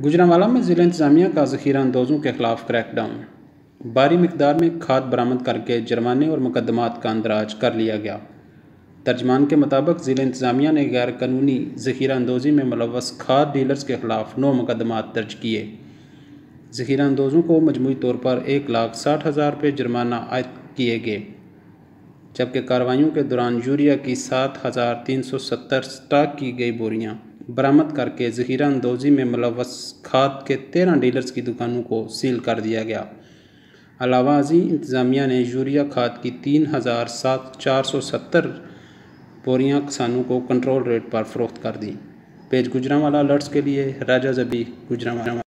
गुजरावाला में ज़िला इंतजामिया का जखीरा अंदोज़ों के खिलाफ क्रैकडाउन भारी मकदार में खाद बरामद करके जुर्माने और मुकदमात का अंदराज कर लिया गया तर्जमान के मुताबिक ज़िला इंतजामिया ने गैर कानूनी जखीरा अंदोज़ी में मुलवस खाद डीलर्स के खिलाफ नौ मुकदमात दर्ज किए जखीरा अंदोज़ों को मजमू तौर पर एक लाख साठ हज़ार रुपये जुर्माना आयद किए गए जबकि कार्रवाइयों के दौरान यूरिया की सात हज़ार तीन सौ सत्तर स्टाक की गई बोरियाँ बरामद करके जखीरा अंदोजी में मुलवस खाद के तेरह डीलर्स की दुकानों को सील कर दिया गया अलावाजी इंतज़ामिया ने यूरिया खाद की तीन हज़ार सात चार सौ सत्तर बोरियाँ किसानों को कंट्रोल रेट पर फरोख्त कर दी पेज गुजरावाला अलर्ट्स के लिए राजा जबी गुजरावाला